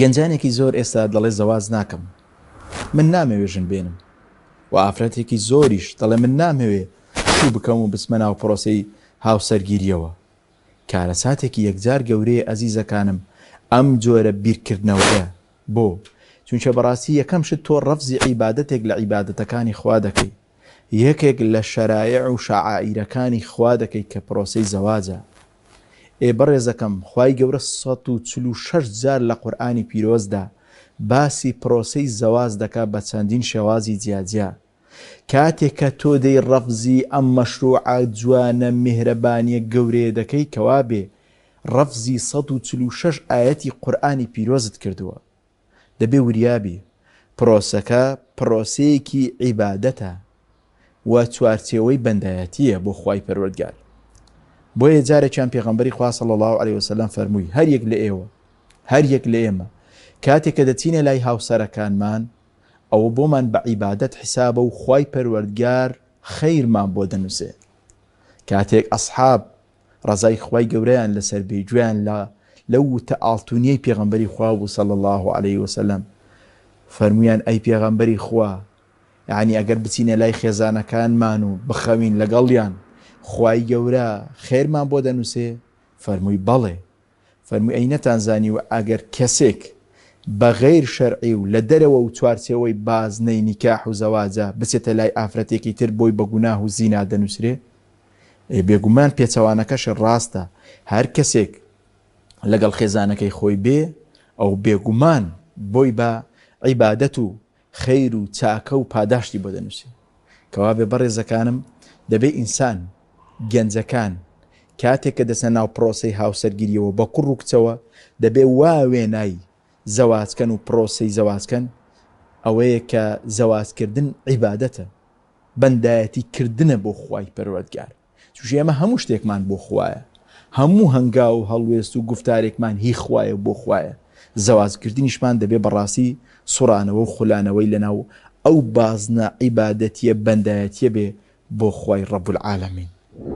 گەنجانێکی زۆر ئێستا دەڵێ زەواز ناکەم من نامەوێژن بێنم و ئافرەتێکی زۆریش دەڵێ من نامەوێ شو بکەم و بسمە ناو پرۆسی هاوسەرگیریەوە کارە ساتێکی یەکجار گەورەیە ئەزیزەکانم ئەم جۆرە بیرکردنەوەە بۆ چونکە بەڕاستی یەکەم شت تۆ ڕەفزی عیباەتێک لە عیباەتەکانی خوا دەکەی یەکێک لە شەرایە و شعائیرەکانی خوا دەکەی کە پرۆسی زەوازە ئێ بەڕێزەکەم خی گەورە 1940 جار لە قورآانی پیرۆزدا باسی پرۆسی زەواز دەکا بە چەندین شێوازی جیاجیا کاتێک کە تۆ دەی ڕەفزی ئەم مەشروعە جوانە میهرەبانیە گەورێ دەکەی کەوا بێ ڕەفزی 1940 ئاەتی قورآانی پیرۆزت کردووە دەبێ وریابی پرۆسەکە پرۆسەیەکی عیبادەتە و چوارچێەوەی بەندایەتیە بۆ خی پەروەگات بۆیە جارێکیان پێغمبەری خواسە لەڵاو علی وسلم فەرمووی هەر یەک لە ئێوە هەر یەک لە ئێمە کاتێک کە دەچینە لای هاوسەرەکانمان ئەوە بۆمان بە عیبادت حیسابە و خی پەروەردگار خەیرمان بۆ دەنووسێت کاتێک ئەسحاب ڕزای خی گەورەیان لەسەر بێگویان لە لەو تە ئاڵتونیەی پێغمبەری خوا و سەڵ الله عليه وسلم فەرمویان ئەی پێغمبەری خوا یعنی ئەگەر بچینە لای خێزانەکانمان و بخەوین لەگەڵیان خی گەورە خێرمان بۆ دەنووسێ فەرمووی بەڵێ فەرمووی ئەینەتان زانی و ئەگەر کەسێک بە غیر شەرعی و لە دەرەوە و چوارچەوەی بازنەی نیکاح و زەواجە بچێتە لای ئافرەتێکی تر بۆی بەگوناه و زینا دەنووسرێ بێگومان پێچەوانەکەش ڕاستە هەر کەسێک لەگەڵ خێزانەکەی خۆی بێ ئەو بێگومان بۆی بە عیبادەت و خەیر و چاکە و پاداشتی بۆ دەنووسێ کەوا بێ بەڕێزەکانم دەبێ ئینسان گەنجەکان کاتێک کە دەسە ناو پرۆسی هاوسەرگیریەوە بە کوڕ کچەوە دەبێ وا وێنایی زەوازکەن و پرۆسی زەوازکەن ئەوەیە کە زەوازکردن عیباەتە بەندایەتی کردنە بۆ خی پەروەردگار توش ئێمە هەموو شتێکمان بۆ خوایە هەموو هەنگا و هەڵوێست و گفتارێکمان هی خوایە بۆ خوایە زەوازکردنیشمان دەبێ بەڕاستی سورانەوە و خولانەوەی لەناو ئەو بازنە عیباەتیە بەندایەتیە بێ بۆ خی ڕەبول العالمین